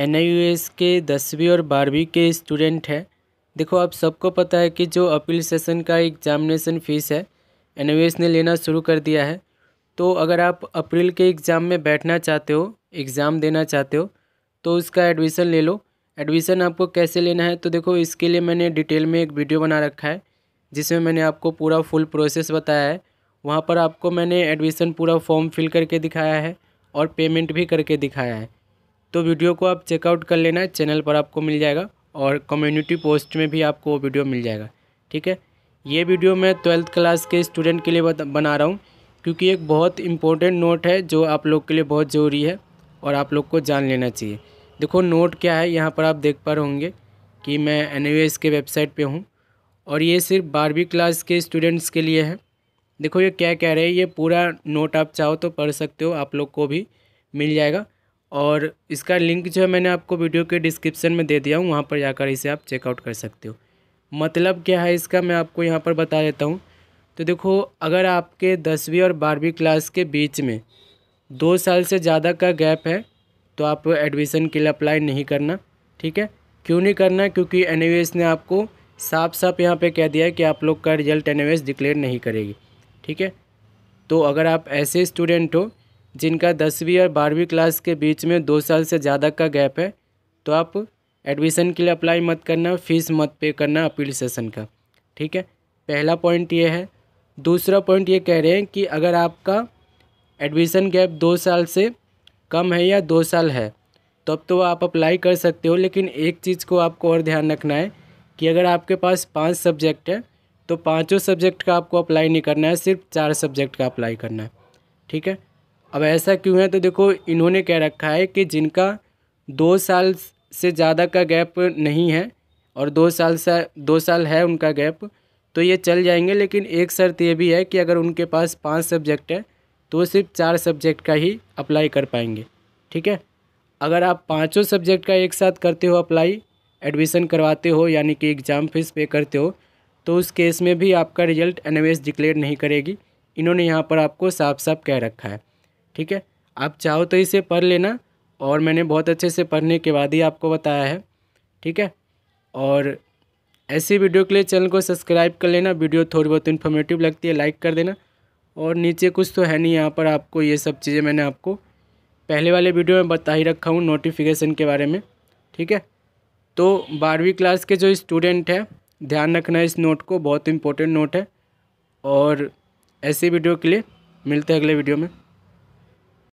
N के दसवीं और बारहवीं के स्टूडेंट हैं देखो आप सबको पता है कि जो अपील सेशन का एग्जामिनेशन फ़ीस है एन ने लेना शुरू कर दिया है तो अगर आप अप्रैल के एग्ज़ाम में बैठना चाहते हो एग्ज़ाम देना चाहते हो तो उसका एडमिशन ले लो एडमिशन आपको कैसे लेना है तो देखो इसके लिए मैंने डिटेल में एक वीडियो बना रखा है जिसमें मैंने आपको पूरा फुल प्रोसेस बताया है वहाँ पर आपको मैंने एडमिशन पूरा फॉर्म फिल करके दिखाया है और पेमेंट भी करके दिखाया है तो वीडियो को आप चेकआउट कर लेना है चैनल पर आपको मिल जाएगा और कम्युनिटी पोस्ट में भी आपको वो वीडियो मिल जाएगा ठीक है ये वीडियो मैं ट्वेल्थ क्लास के स्टूडेंट के लिए बना रहा हूँ क्योंकि एक बहुत इंपॉर्टेंट नोट है जो आप लोग के लिए बहुत ज़रूरी है और आप लोग को जान लेना चाहिए देखो नोट क्या है यहाँ पर आप देख पा रहे होंगे कि मैं एन के वेबसाइट पर हूँ और ये सिर्फ बारहवीं क्लास के स्टूडेंट्स के लिए है देखो ये क्या कह रहे हैं ये पूरा नोट आप चाहो तो पढ़ सकते हो आप लोग को भी मिल जाएगा और इसका लिंक जो है मैंने आपको वीडियो के डिस्क्रिप्शन में दे दिया हूँ वहाँ पर जाकर इसे आप चेकआउट कर सकते हो मतलब क्या है इसका मैं आपको यहाँ पर बता देता हूँ तो देखो अगर आपके दसवीं और बारहवीं क्लास के बीच में दो साल से ज़्यादा का गैप है तो आप एडमिशन के लिए अप्लाई नहीं करना ठीक है क्यों नहीं करना क्योंकि एन ने आपको साफ साफ यहाँ पे कह दिया है कि आप लोग का रिजल्ट एन डिक्लेयर नहीं करेगी ठीक है तो अगर आप ऐसे स्टूडेंट हो जिनका दसवीं और बारहवीं क्लास के बीच में दो साल से ज़्यादा का गैप है तो आप एडमिशन के लिए अप्लाई मत करना फ़ीस मत पे करना अपील सेशन का ठीक है पहला पॉइंट ये है दूसरा पॉइंट ये कह रहे हैं कि अगर आपका एडमिशन गैप दो साल से कम है या दो साल है तब तो, तो आप अप्लाई कर सकते हो लेकिन एक चीज़ को आपको और ध्यान रखना है कि अगर आपके पास पाँच सब्जेक्ट है तो पाँचों सब्जेक्ट का आपको अप्लाई नहीं करना है सिर्फ चार सब्जेक्ट का अप्लाई करना है ठीक है अब ऐसा क्यों है तो देखो इन्होंने कह रखा है कि जिनका दो साल से ज़्यादा का गैप नहीं है और दो साल से दो साल है उनका गैप तो ये चल जाएंगे लेकिन एक शर्त ये भी है कि अगर उनके पास पाँच सब्जेक्ट है तो सिर्फ चार सब्जेक्ट का ही अप्लाई कर पाएंगे ठीक है अगर आप पाँचों सब्जेक्ट का एक साथ करते हो अप्लाई एडमिशन करवाते हो यानी कि एग्ज़ाम फीस पे करते हो तो उस केस में भी आपका रिजल्ट एन डिक्लेयर नहीं करेगी इन्होंने यहाँ पर आपको साफ साफ कह रखा है ठीक है आप चाहो तो इसे पढ़ लेना और मैंने बहुत अच्छे से पढ़ने के बाद ही आपको बताया है ठीक है और ऐसी वीडियो के लिए चैनल को सब्सक्राइब कर लेना वीडियो थोड़ी बहुत इन्फॉर्मेटिव लगती है लाइक कर देना और नीचे कुछ तो है नहीं यहाँ पर आपको ये सब चीज़ें मैंने आपको पहले वाले वीडियो में बता ही रखा हूँ नोटिफिकेशन के बारे में ठीक है तो बारहवीं क्लास के जो स्टूडेंट हैं ध्यान रखना इस नोट को बहुत इम्पोर्टेंट नोट है और ऐसे वीडियो के लिए मिलते हैं अगले वीडियो में